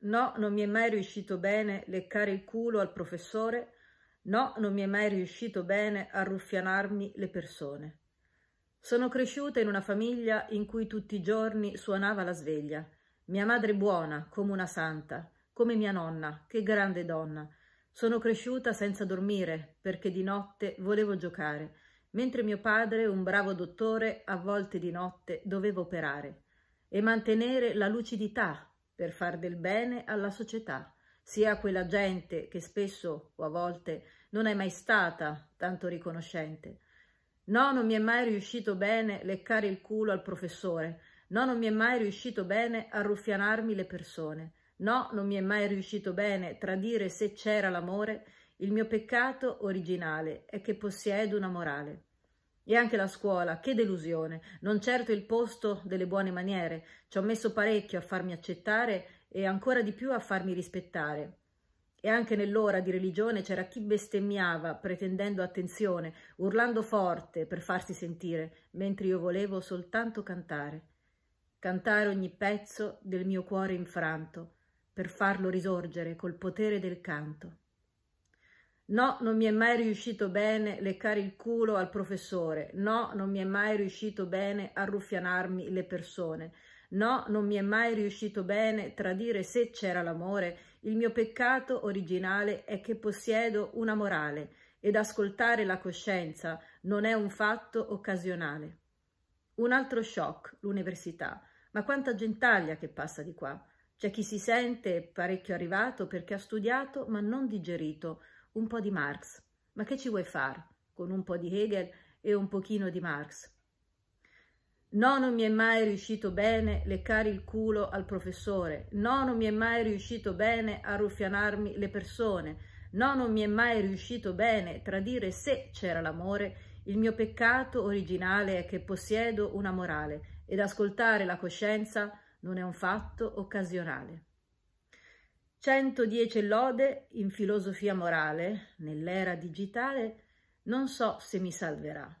No, non mi è mai riuscito bene leccare il culo al professore. No, non mi è mai riuscito bene arruffianarmi le persone. Sono cresciuta in una famiglia in cui tutti i giorni suonava la sveglia. Mia madre buona, come una santa, come mia nonna, che grande donna. Sono cresciuta senza dormire, perché di notte volevo giocare, mentre mio padre, un bravo dottore, a volte di notte doveva operare e mantenere la lucidità per far del bene alla società, sia a quella gente che spesso o a volte non è mai stata tanto riconoscente. No, non mi è mai riuscito bene leccare il culo al professore. No, non mi è mai riuscito bene arruffianarmi le persone. No, non mi è mai riuscito bene tradire se c'era l'amore. Il mio peccato originale è che possiedo una morale. E anche la scuola, che delusione, non certo il posto delle buone maniere. Ci ho messo parecchio a farmi accettare e ancora di più a farmi rispettare. E anche nell'ora di religione c'era chi bestemmiava, pretendendo attenzione, urlando forte per farsi sentire, mentre io volevo soltanto cantare. Cantare ogni pezzo del mio cuore infranto, per farlo risorgere col potere del canto. No, non mi è mai riuscito bene leccare il culo al professore. No, non mi è mai riuscito bene arruffianarmi le persone. No, non mi è mai riuscito bene tradire se c'era l'amore. Il mio peccato originale è che possiedo una morale ed ascoltare la coscienza non è un fatto occasionale. Un altro shock, l'università. Ma quanta gentaglia che passa di qua. C'è chi si sente parecchio arrivato perché ha studiato ma non digerito un po' di Marx. Ma che ci vuoi far con un po' di Hegel e un pochino di Marx? No, non mi è mai riuscito bene leccare il culo al professore. No, non mi è mai riuscito bene arruffianarmi le persone. No, non mi è mai riuscito bene tradire se c'era l'amore. Il mio peccato originale è che possiedo una morale ed ascoltare la coscienza non è un fatto occasionale. 110 lode in filosofia morale, nell'era digitale, non so se mi salverà.